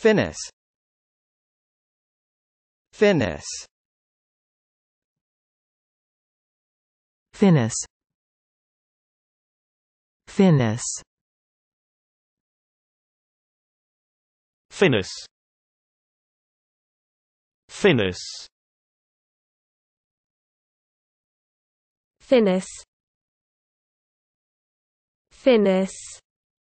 Finis. Finis. Finis. Finis. Finis. Finis. Finis. Finis.